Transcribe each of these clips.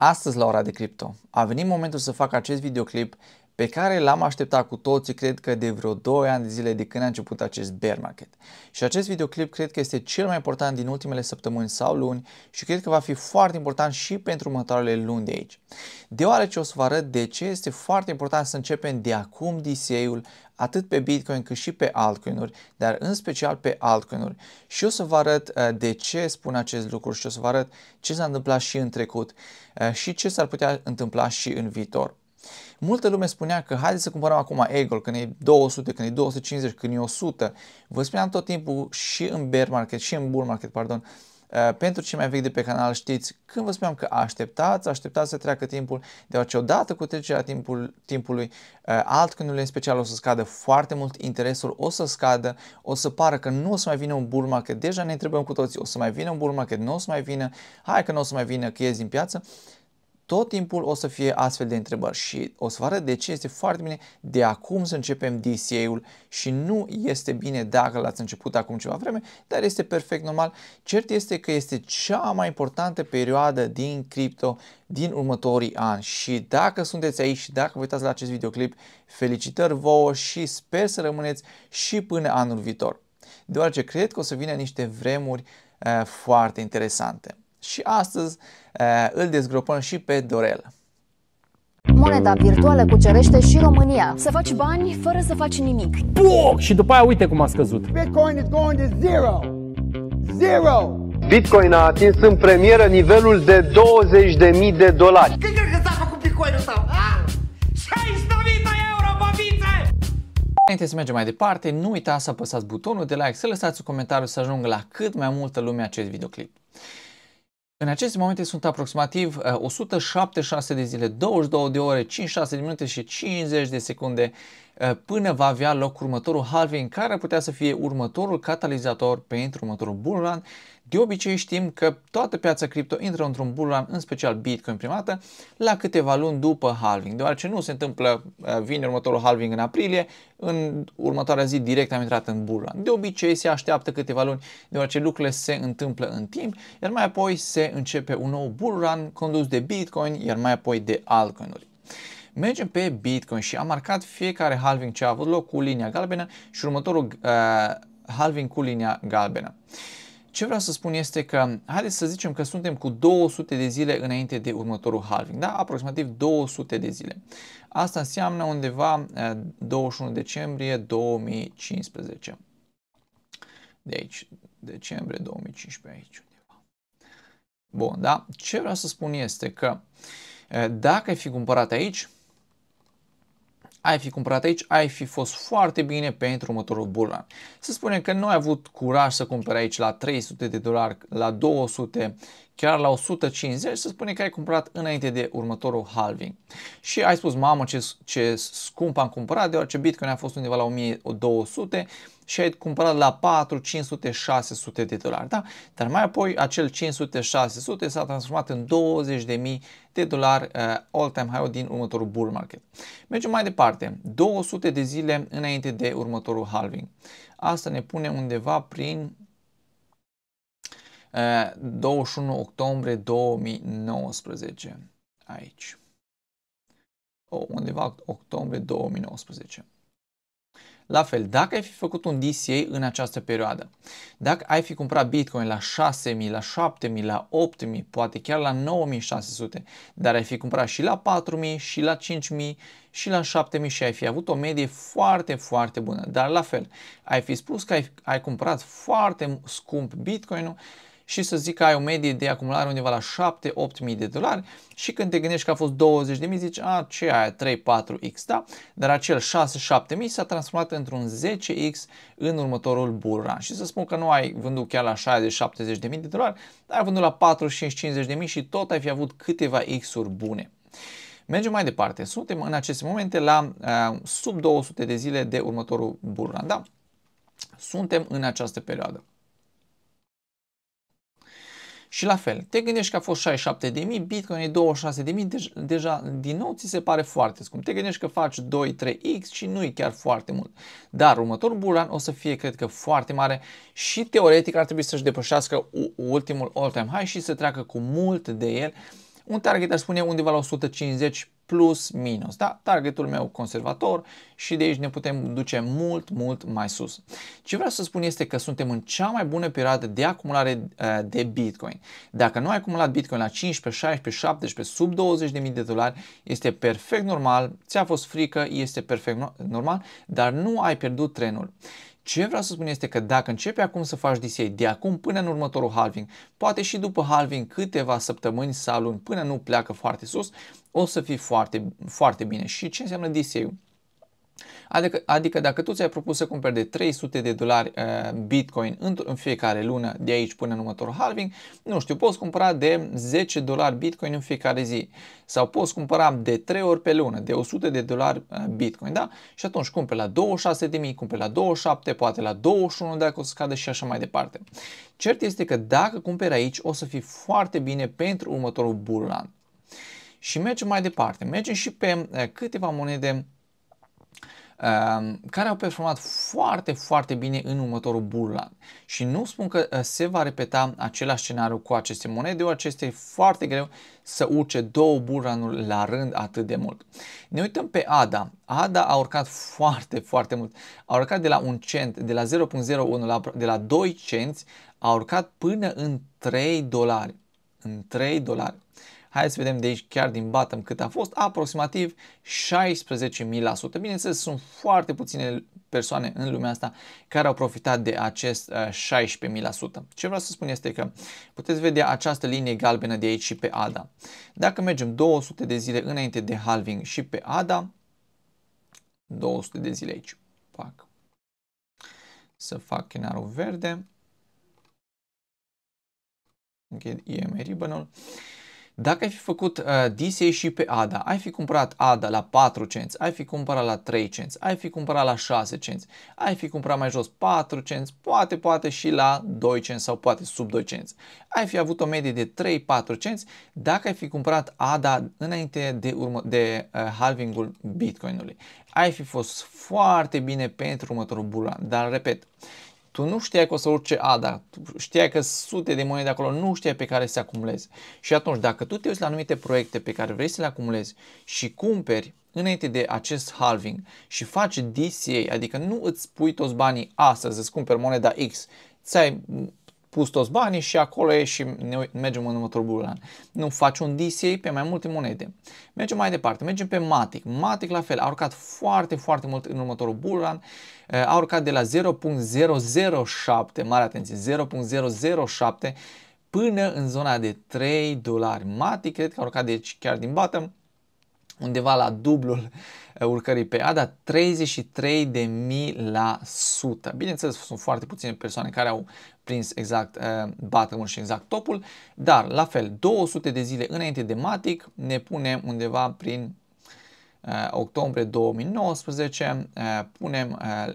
Astăzi la ora de cripto a venit momentul să fac acest videoclip pe care l-am așteptat cu toții, cred că de vreo 2 ani de zile de când a început acest bear market. Și acest videoclip cred că este cel mai important din ultimele săptămâni sau luni și cred că va fi foarte important și pentru următoarele luni de aici. Deoarece o să vă arăt de ce este foarte important să începem de acum DCA-ul atât pe Bitcoin cât și pe altcoinuri, dar în special pe altcoin-uri. Și o să vă arăt uh, de ce spun acest lucru și o să vă arăt ce s-a întâmplat și în trecut uh, și ce s-ar putea întâmpla și în viitor. Multă lume spunea că haideți să cumpărăm acum Eagle când e 200, când e 250, când e 100. Vă spuneam tot timpul și în bear market și în bull market, pardon, uh, Uh, pentru cei mai vechi de pe canal știți, când vă spuneam că așteptați, așteptați să treacă timpul, deoarece odată cu trecerea timpul, timpului, uh, altcândurile în special o să scadă foarte mult, interesul o să scadă, o să pară că nu o să mai vină un bull market, deja ne întrebăm cu toții, o să mai vină un bull market, nu o să mai vină, hai că nu o să mai vină, că ies din piață tot timpul o să fie astfel de întrebări și o să vă arăt de ce este foarte bine de acum să începem DCA-ul și nu este bine dacă l-ați început acum ceva vreme, dar este perfect normal. Cert este că este cea mai importantă perioadă din cripto din următorii ani și dacă sunteți aici și dacă vă uitați la acest videoclip, felicitări vouă și sper să rămâneți și până anul viitor, deoarece cred că o să vină niște vremuri uh, foarte interesante. Și astăzi eh, îl dezgropăm și pe Dorel. Moneda virtuală cucerește și România. Să faci bani fără să faci nimic. Puh! Și după aia uite cum a scăzut. Bitcoin is going to zero. Zero! Bitcoin a atins în premieră nivelul de 20.000 de dolari. Când crezi că s-a făcut Bitcoinul tău? A? de euro, Înainte să mergem mai departe, nu uita să apăsați butonul de like, să lăsați un comentariu să ajungă la cât mai multă lume acest videoclip. În aceste momente sunt aproximativ 176 uh, de zile, 22 de ore, 56 de minute și 50 de secunde Eh, până va avea loc următorul halving care ar putea să fie următorul catalizator pentru următorul bull run. De obicei știm că toată piața cripto intră într-un bull run, în special Bitcoin primată, la câteva luni după halving, deoarece nu se întâmplă, eh, vine următorul halving în aprilie, în următoarea zi direct am intrat în bull run. De obicei se așteaptă câteva luni, deoarece lucrurile se întâmplă în timp, iar mai apoi se începe un nou bull run condus de Bitcoin, iar mai apoi de altcoin-uri. Mergem pe Bitcoin și am marcat fiecare halving ce a avut loc cu linia galbenă și următorul uh, halving cu linia galbenă. Ce vreau să spun este că, haideți să zicem că suntem cu 200 de zile înainte de următorul halving, da? Aproximativ 200 de zile. Asta înseamnă undeva 21 uh, decembrie 2015. De aici, decembrie 2015 aici undeva. Bun, da? Ce vreau să spun este că uh, dacă ai fi cumpărat aici, ai fi cumpărat aici, ai fi fost foarte bine pentru următorul bulan. Să spunem că nu ai avut curaj să cumperi aici la 300 de dolari, la 200, chiar la 150, să spune că ai cumpărat înainte de următorul halving. Și ai spus, mamă, ce, ce scump am cumpărat, deoarece Bitcoin a fost undeva la 1200, și ai cumpărat la 4, 500, 600 de dolari, da? Dar mai apoi acel 500, 600 s-a transformat în 20.000 de dolari uh, all-time high din următorul bull market. Mergem mai departe, 200 de zile înainte de următorul halving. Asta ne pune undeva prin 21 eh, octombrie 2019 aici. O, oh, undeva octombrie 2019. La fel, dacă ai fi făcut un DCA în această perioadă, dacă ai fi cumpărat Bitcoin la 6.000, la 7.000, la 8.000, poate chiar la 9.600, dar ai fi cumpărat și la 4.000, și la 5.000, și la 7.000 și ai fi avut o medie foarte, foarte bună. Dar la fel, ai fi spus că ai, ai cumpărat foarte scump Bitcoin-ul și să zic că ai o medie de acumulare undeva la 7-8 mii de dolari și când te gândești că a fost 20 de mii, zici, a, ce aia 3-4x, da? Dar acel 6-7 mii s-a transformat într-un 10x în următorul bull run. Și să spun că nu ai vândut chiar la 60-70 de mii de dolari, dar ai vândut la 45-50 de mii și tot ai fi avut câteva x-uri bune. Mergem mai departe. Suntem în aceste momente la uh, sub 200 de zile de următorul bull run, da? Suntem în această perioadă. Și la fel, te gândești că a fost 67.000, Bitcoin e 26.000, deci deja din nou ți se pare foarte scump. Te gândești că faci 2-3x și nu e chiar foarte mult. Dar următorul bulan o să fie, cred că, foarte mare și teoretic ar trebui să-și depășească ultimul all-time high și să treacă cu mult de el un target aș spune undeva la 150 plus minus, da? Targetul meu conservator și de aici ne putem duce mult, mult mai sus. Ce vreau să spun este că suntem în cea mai bună perioadă de acumulare eh, de Bitcoin. Dacă nu ai acumulat Bitcoin la 15, 16, 17, sub 20.000 de dolari, este perfect normal, ți-a fost frică, este perfect normal, dar nu ai pierdut trenul. Ce vreau să spun este că dacă începi acum să faci DCA, de acum până în următorul halving, poate și după halving câteva săptămâni sau luni, până nu pleacă foarte sus, o să fii foarte, foarte bine. Și ce înseamnă DCA? Adică, adică dacă tu ți-ai propus să cumperi de 300 de dolari uh, Bitcoin în, în fiecare lună de aici până în următorul halving, nu știu, poți cumpăra de 10 dolari Bitcoin în fiecare zi sau poți cumpăra de 3 ori pe lună de 100 de dolari uh, Bitcoin, da? Și atunci cumperi la 26.000, cumperi la 27, poate la 21 dacă o să scadă și așa mai departe. Cert este că dacă cumperi aici o să fii foarte bine pentru următorul bull run. Și mergem mai departe, mergem și pe uh, câteva monede Ehm, care au performat foarte, foarte bine în următorul bull run. Și nu spun că eh, se va repeta același scenariu cu aceste monede, deoarece este foarte greu să urce două bull run la rând atât de mult. Ne uităm pe ADA. ADA a urcat foarte, foarte mult. A urcat de la un cent, de la 0.01, la, de la 2 cenți, a urcat până în 3 dolari. În 3 dolari. Hai să vedem de aici chiar din bottom cât a fost, aproximativ 16.000%. Bineînțeles, sunt foarte puține persoane în lumea asta care au profitat de acest 16.000%. Uh, Ce vreau să spun este că puteți vedea această linie galbenă de aici și pe ADA. Dacă mergem 200 de zile înainte de halving și pe ADA, 200 de zile aici. Pac. Să fac chenarul verde. Închid IM ribbon -ul. Dacă ai fi făcut uh, DCA și pe ADA, ai fi cumpărat ADA la 4 cenți, ai fi cumpărat la 3 cenți, ai fi cumpărat la 6 cenți, ai fi cumpărat mai jos 4 cenți, poate, poate și la 2 cenți sau poate sub 2 cenți. Ai fi avut o medie de 3-4 cenți dacă ai fi cumpărat ADA înainte de, urmă, de uh, halvingul Bitcoinului. Ai fi fost foarte bine pentru următorul bulan, dar repet, tu nu știai că o să urce ADA, tu știai că sute de monede acolo, nu știai pe care să acumulezi. Și atunci, dacă tu te uiți la anumite proiecte pe care vrei să le acumulezi și cumperi înainte de acest halving și faci DCA, adică nu îți pui toți banii astăzi, îți cumperi moneda X, ți-ai pus toți banii și acolo e și ne mergem în următorul bulan. Nu faci un DCA pe mai multe monede. Mergem mai departe, mergem pe Matic. Matic la fel, a urcat foarte, foarte mult în următorul bulan. Eh, a urcat de la 0.007, mare atenție, 0.007 până în zona de 3 dolari. Matic cred că a urcat deci chiar din bottom undeva la dublul urcării pe A, dar 33.000%. Bineînțeles, sunt foarte puține persoane care au prins exact uh, bottom și exact topul, dar la fel, 200 de zile înainte de Matic ne pune undeva prin uh, octombrie 2019, uh, punem uh,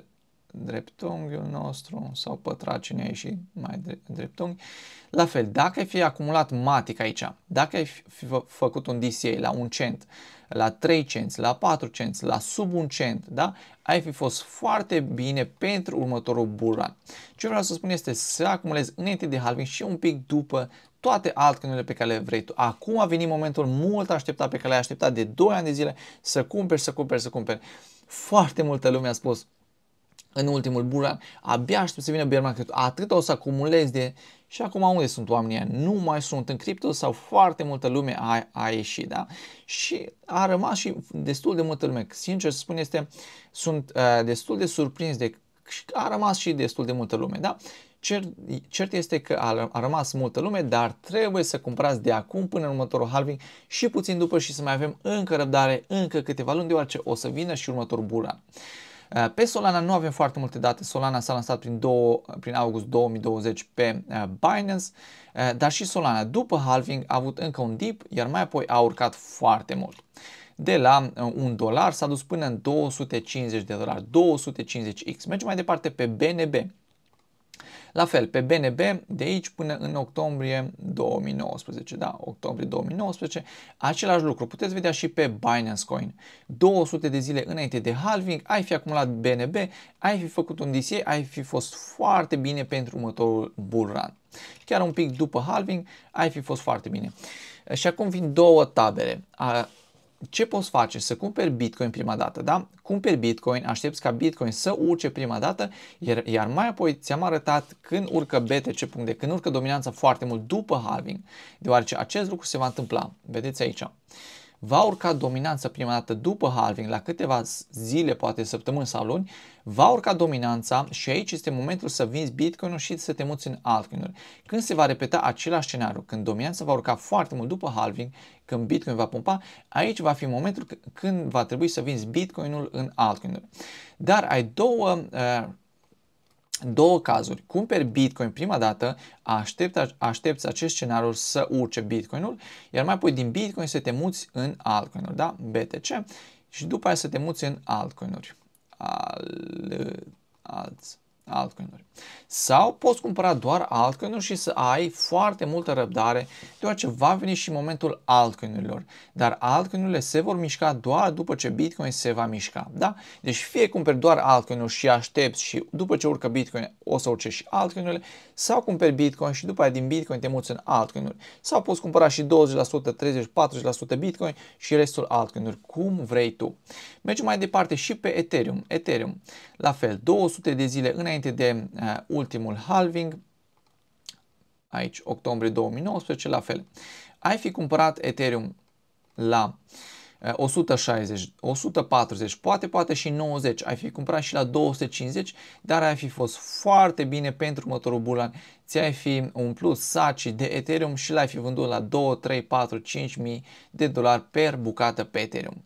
dreptunghiul nostru sau pătrat cine a ieșit mai dreptunghi. La fel, dacă ai fi acumulat matic aici, dacă ai fi făcut un DCA la un cent, la 3 cenți, la 4 cenți, la sub un cent, da? ai fi fost foarte bine pentru următorul bull Ce vreau să spun este să acumulezi înainte de halving și un pic după toate altcoinurile pe care le vrei tu. Acum a venit momentul mult așteptat pe care l-ai așteptat de 2 ani de zile să cumperi, să cumperi, să cumperi. Foarte multă lume a spus, în ultimul bulan, abia aștept să vină bear market. Atât o să acumulez de... Și acum unde sunt oamenii Nu mai sunt în cripto sau foarte multă lume a, a ieșit, da? Și a rămas și destul de multă lume. Sincer să spun este, sunt uh, destul de surprins de... A rămas și destul de multă lume, da? Cert, cert este că a, a rămas multă lume, dar trebuie să cumpărați de acum până în următorul halving și puțin după și să mai avem încă răbdare, încă câteva luni, deoarece o să vină și următorul bulan. Uh, pe Solana nu avem foarte multe date. Solana s-a lansat prin, două, prin august 2020 pe uh, Binance, uh, dar și Solana după halving a avut încă un dip, iar mai apoi a urcat foarte mult de la 1 dolar s-a dus până în 250 de dolari, 250x. Mergem mai departe pe BNB. La fel, pe BNB, de aici până în octombrie 2019, da, octombrie 2019, același lucru. Puteți vedea și pe Binance Coin. 200 de zile înainte de halving, ai fi acumulat BNB, ai fi făcut un DCA, ai fi fost foarte bine pentru următorul bull run. Chiar un pic după halving, ai fi fost foarte bine. Și acum vin două tabere ce poți face? Să cumperi Bitcoin prima dată, da? Cumperi Bitcoin, aștepți ca Bitcoin să urce prima dată, iar, iar mai apoi ți-am arătat când urcă de, când urcă dominanța foarte mult după halving, deoarece acest lucru se va întâmpla. Vedeți aici va urca dominanța prima dată după halving, la câteva zile, poate săptămâni sau luni, va urca dominanța și aici este momentul să vinzi Bitcoin-ul și să te muți în altcoin-uri. Când se va repeta același scenariu, când dominanța va urca foarte mult după halving, când Bitcoin va pompa, aici va fi momentul când va trebui să vinzi Bitcoin-ul în altcoin-uri. Dar ai două uh, două cazuri. Cumperi Bitcoin prima dată, aștepți, aștepți acest scenariu să urce Bitcoinul, iar mai apoi din Bitcoin să te muți în altcoinuri, da? BTC, și după aia să te muți în altcoinuri. Al, alți altcoinuri. Sau poți cumpăra doar altcoinuri și să ai foarte multă răbdare, deoarece va veni și momentul altcoinurilor. Dar altcoinurile se vor mișca doar după ce Bitcoin se va mișca. Da? Deci fie cumperi doar altcoinuri și aștepți și după ce urcă Bitcoin o să urce și altcoinurile, sau cumperi Bitcoin și după aia din Bitcoin te muți în altcoinuri. Sau poți cumpăra și 20%, 30%, 40% Bitcoin și restul altcoinuri, cum vrei tu. Mergem mai departe și pe Ethereum. Ethereum, la fel, 200 de zile înainte înainte de uh, ultimul halving, aici octombrie 2019, la fel. Ai fi cumpărat Ethereum la 160, eh, 140, poate, poate și 90, ai fi cumpărat și la 250, dar ai fi fost foarte bine pentru următorul bulan. Ți-ai fi umplut saci de Ethereum și l-ai fi vândut la 2, 3, 4, 5 mii de dolari per bucată pe Ethereum.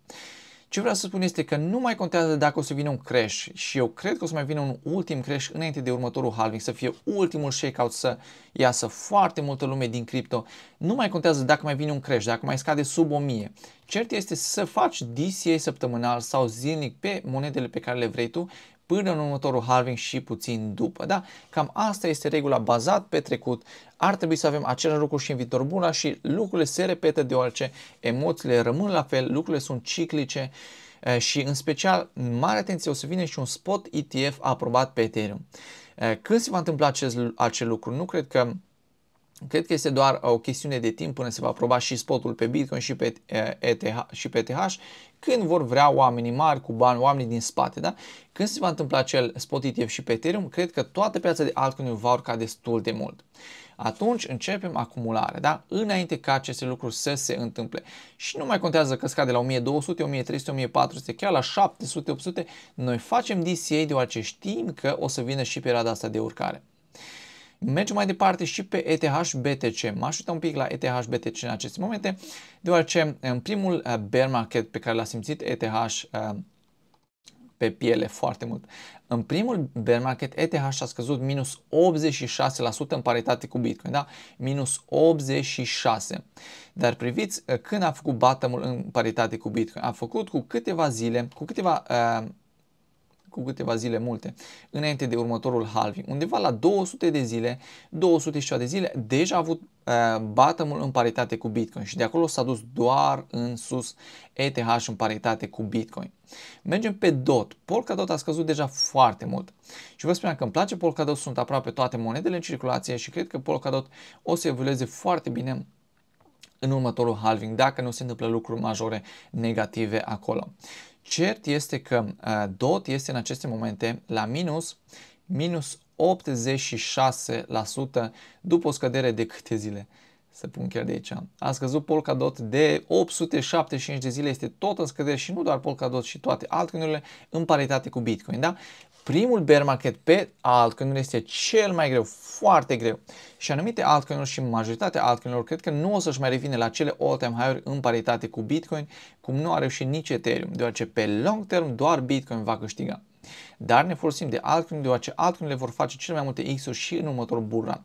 Ce vreau să spun este că nu mai contează dacă o să vină un crash și eu cred că o să mai vină un ultim crash înainte de următorul halving, să fie ultimul shakeout, să iasă foarte multă lume din cripto. Nu mai contează dacă mai vine un crash, dacă mai scade sub 1000. Cert este să faci DCA săptămânal sau zilnic pe monedele pe care le vrei tu până în următorul halving și puțin după. Da? Cam asta este regula bazat pe trecut. Ar trebui să avem același lucru și în viitor bună și lucrurile se repetă deoarece emoțiile rămân la fel, lucrurile sunt ciclice și în special, mare atenție, o să vină și un spot ETF aprobat pe Ethereum. Când se va întâmpla acest, acel lucru? Nu cred că Cred că este doar o chestiune de timp până se va aproba și spotul pe Bitcoin și pe ETH și pe, ETH când vor vrea oamenii mari cu bani, oamenii din spate, da? Când se va întâmpla acel spot ETF și pe Ethereum, cred că toată piața de altcoin va urca destul de mult. Atunci începem acumularea, da? Înainte ca aceste lucruri să se întâmple. Și nu mai contează că scade la 1200, 1300, 1400, chiar la 700, 800, noi facem DCA deoarece știm că o să vină și perioada asta de urcare. Mergem mai departe și pe ETH-BTC. M-aș uita un pic la ETH-BTC în aceste momente, deoarece în primul uh, bear market pe care l-a simțit ETH uh, pe piele foarte mult. În primul bear market ETH a scăzut minus 86% în paritate cu Bitcoin, da? Minus 86. Dar priviți uh, când a făcut bottom în paritate cu Bitcoin. A făcut cu câteva zile, cu câteva uh, cu câteva zile multe, înainte de următorul halving, undeva la 200 de zile, 200 și de zile, deja a avut uh, bottom în paritate cu Bitcoin și de acolo s-a dus doar în sus ETH în paritate cu Bitcoin. Mergem pe DOT. Polkadot a scăzut deja foarte mult. Și vă spuneam că îmi place Polkadot, sunt aproape toate monedele în circulație și cred că Polkadot o să evolueze foarte bine în următorul halving, dacă nu se întâmplă lucruri majore negative acolo. Cert este că DOT este în aceste momente la minus, minus 86% după o scădere de câte zile? Să pun chiar de aici. A scăzut Polkadot de 875 de zile, este tot în scădere și nu doar Polkadot și toate altcoinurile în paritate cu Bitcoin, da? primul bear market pe altcoin este cel mai greu, foarte greu. Și anumite altcoin și majoritatea altcoin cred că nu o să-și mai revine la cele all-time high-uri în paritate cu Bitcoin, cum nu a reușit nici Ethereum, deoarece pe long term doar Bitcoin va câștiga. Dar ne folosim de altcoin deoarece altcoin le vor face cele mai multe X-uri și în următorul burran.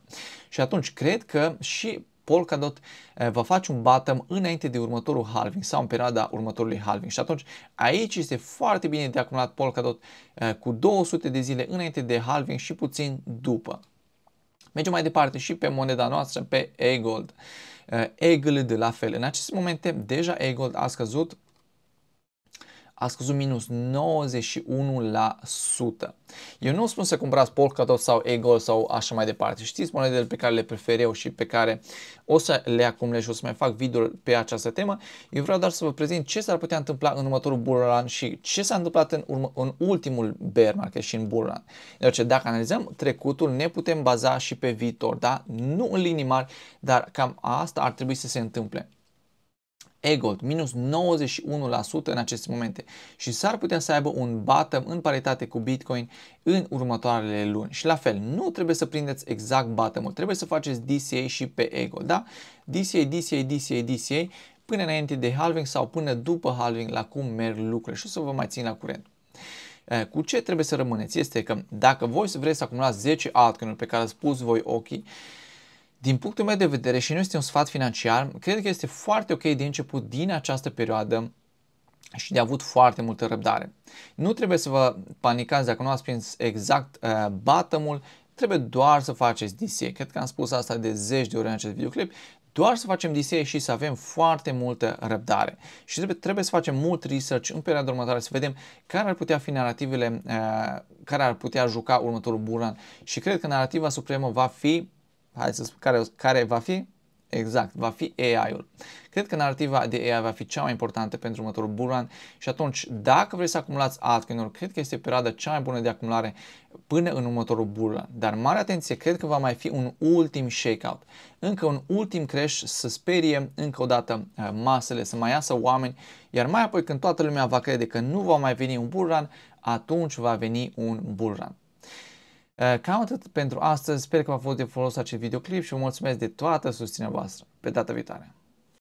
Și atunci cred că și Polkadot eh, va face un bottom înainte de următorul halving sau în perioada următorului halving. Și atunci aici este foarte bine de acumulat Polkadot eh, cu 200 de zile înainte de halving și puțin după. Mergem mai departe și pe moneda noastră, pe eGold. Eh, de la fel. În aceste momente deja eGold a scăzut a scăzut minus 91%. Eu nu spun să cumpărați Polkadot sau Eagle sau așa mai departe. Știți monedele pe care le prefer eu și pe care o să le acumulez și o să mai fac video pe această temă. Eu vreau doar să vă prezint ce s-ar putea întâmpla în următorul bull run și ce s-a întâmplat în, urmă, în ultimul bear market și în bull run. Deci dacă analizăm trecutul, ne putem baza și pe viitor, da? Nu în linii mari, dar cam asta ar trebui să se întâmple. EGOT, minus 91% în aceste momente și s-ar putea să aibă un bottom în paritate cu Bitcoin în următoarele luni. Și la fel, nu trebuie să prindeți exact bottom-ul, trebuie să faceți DCA și pe Egold, da? DCA, DCA, DCA, DCA, până înainte de halving sau până după halving la cum merg lucrurile și o să vă mai țin la curent. Cu ce trebuie să rămâneți este că dacă voi vreți să acumulați 10 altcoin pe care ați pus voi ochii, din punctul meu de vedere, și nu este un sfat financiar, cred că este foarte ok de început din această perioadă și de avut foarte multă răbdare. Nu trebuie să vă panicați dacă nu ați prins exact uh, bottom-ul, trebuie doar să faceți DCA. Cred că am spus asta de zeci de ori în acest videoclip, doar să facem DCA și să avem foarte multă răbdare. Și trebuie, trebuie să facem mult research în perioada următoare, să vedem care ar putea fi narativele, uh, care ar putea juca următorul buran. Și cred că narativa supremă va fi hai să spun, care, care va fi? Exact, va fi AI-ul. Cred că narrativa de AI va fi cea mai importantă pentru următorul buran și atunci, dacă vreți să acumulați altcoin cred că este perioada cea mai bună de acumulare până în următorul buran. Dar mare atenție, cred că va mai fi un ultim shakeout. Încă un ultim crash să sperie încă o dată uh, masele, să mai iasă oameni, iar mai apoi când toată lumea va crede că nu va mai veni un buran atunci va veni un buran. Uh, cam atât pentru astăzi, sper că v-a fost de folos acest videoclip și vă mulțumesc de toată susținerea voastră. Pe data viitoare!